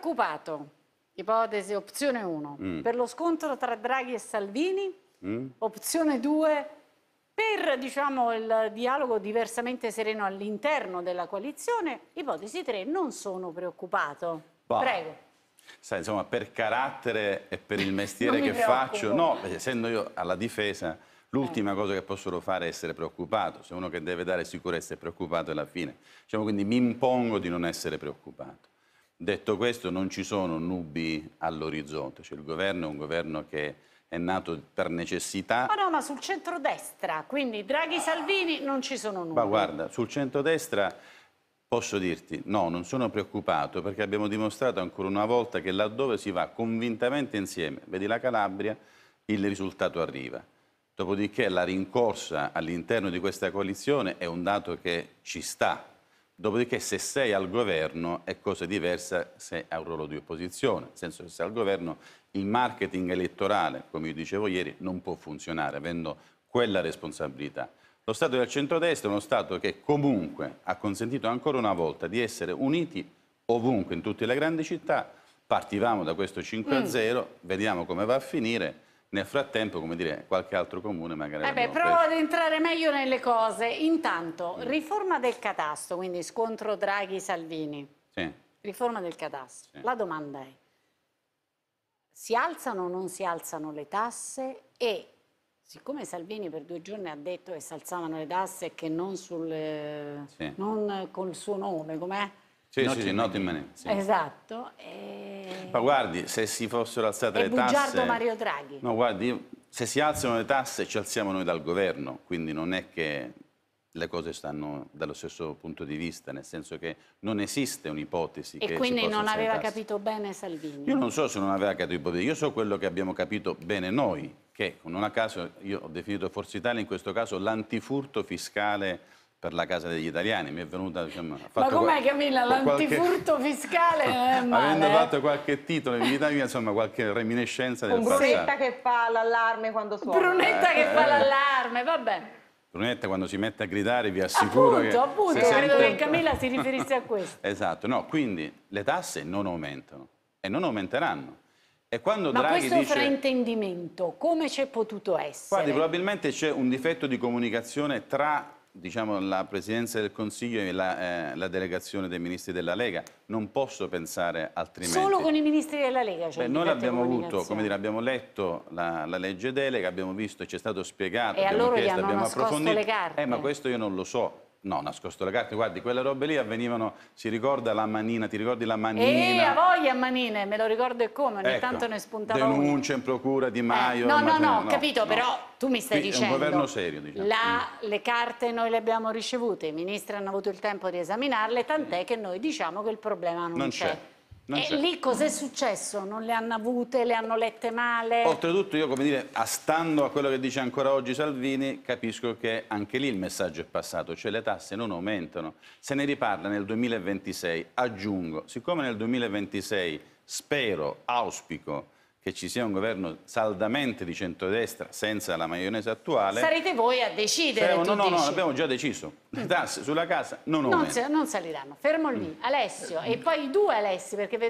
preoccupato, ipotesi opzione 1, mm. per lo scontro tra Draghi e Salvini, mm. opzione 2 per diciamo, il dialogo diversamente sereno all'interno della coalizione, ipotesi 3 non sono preoccupato. Bah. Prego. Sai, insomma, per carattere e per il mestiere che faccio, no, essendo io alla difesa, l'ultima eh. cosa che possono fare è essere preoccupato. Se uno che deve dare sicurezza è preoccupato, è la fine. Diciamo, quindi mi impongo di non essere preoccupato. Detto questo, non ci sono nubi all'orizzonte, cioè il governo è un governo che è nato per necessità. Ma no, ma sul centrodestra, quindi Draghi-Salvini non ci sono nubi. Ma guarda, sul centrodestra posso dirti, no, non sono preoccupato perché abbiamo dimostrato ancora una volta che laddove si va convintamente insieme, vedi la Calabria, il risultato arriva. Dopodiché la rincorsa all'interno di questa coalizione è un dato che ci sta, Dopodiché se sei al governo è cosa diversa se hai un ruolo di opposizione, nel senso che se sei al governo il marketing elettorale, come io dicevo ieri, non può funzionare avendo quella responsabilità. Lo Stato del centrodestra è uno Stato che comunque ha consentito ancora una volta di essere uniti ovunque, in tutte le grandi città, partivamo da questo 5 0, mm. vediamo come va a finire nel frattempo, come dire, qualche altro comune magari... Eh provo preso. ad entrare meglio nelle cose. Intanto, mm. riforma del catasto, quindi scontro Draghi-Salvini. Sì. Riforma del catasto. Sì. La domanda è, si alzano o non si alzano le tasse? E siccome Salvini per due giorni ha detto che si alzavano le tasse e che non, sul, eh, sì. non col suo nome, com'è? Sì, not sì, sì, not in money. Esatto. E eh, ma guardi, se si fossero alzate È le tasse... È bugiardo Mario Draghi. No, guardi, se si alzano le tasse ci alziamo noi dal governo, quindi non è che le cose stanno dallo stesso punto di vista, nel senso che non esiste un'ipotesi e che... E quindi non aveva capito bene Salvini? Io non so se non aveva capito bene, io so quello che abbiamo capito bene noi, che non a caso io ho definito Forza Italia in questo caso l'antifurto fiscale per la Casa degli Italiani, mi è venuta... Diciamo, Ma com'è Camilla, l'antifurto qualche... fiscale è male, Avendo eh? fatto qualche titolo in Italia, insomma, qualche reminiscenza del Brunetta passato. Brunetta che fa l'allarme quando suona. Brunetta eh, che eh, fa l'allarme, vabbè. Brunetta quando si mette a gridare vi assicuro appunto, che... Appunto, appunto, credo sente... che Camilla si riferisse a questo. esatto, no, quindi le tasse non aumentano e non aumenteranno. E Ma Draghi questo dice... fraintendimento come c'è potuto essere? Guardi, probabilmente c'è un difetto di comunicazione tra diciamo, la Presidenza del Consiglio e la, eh, la, delegazione dei ministri della Lega. Non posso pensare altrimenti. Solo con i ministri della Lega? Cioè Beh, noi abbiamo avuto, come dire, abbiamo letto la, la legge delega, abbiamo visto, ci è stato spiegato, e abbiamo chiesto, le carte. Eh, ma questo io non lo so No, nascosto le carte, guardi, quelle robe lì avvenivano, si ricorda la manina, ti ricordi la eh, manina? Eh, a voglia manine, me lo ricordo e come, ogni ecco, tanto ne spuntava Denuncia in procura di Maio. Eh, no, no, no, no, capito, no. però tu mi stai Qui dicendo... un governo serio, diciamo. La, mm. le carte noi le abbiamo ricevute, i ministri hanno avuto il tempo di esaminarle, tant'è che noi diciamo che il problema non, non c'è e lì cos'è successo? Non le hanno avute, le hanno lette male? Oltretutto io, come dire, astando a quello che dice ancora oggi Salvini, capisco che anche lì il messaggio è passato, cioè le tasse non aumentano. Se ne riparla nel 2026, aggiungo, siccome nel 2026 spero, auspico, che ci sia un governo saldamente di centrodestra senza la maionese attuale... Sarete voi a decidere, Saremo, No, no, dici. no, abbiamo già deciso. Le mm. tasse sulla casa non aumentano. Non, non, saliranno. Fermo lì. Mm. Alessio. E poi i due Alessi, perché...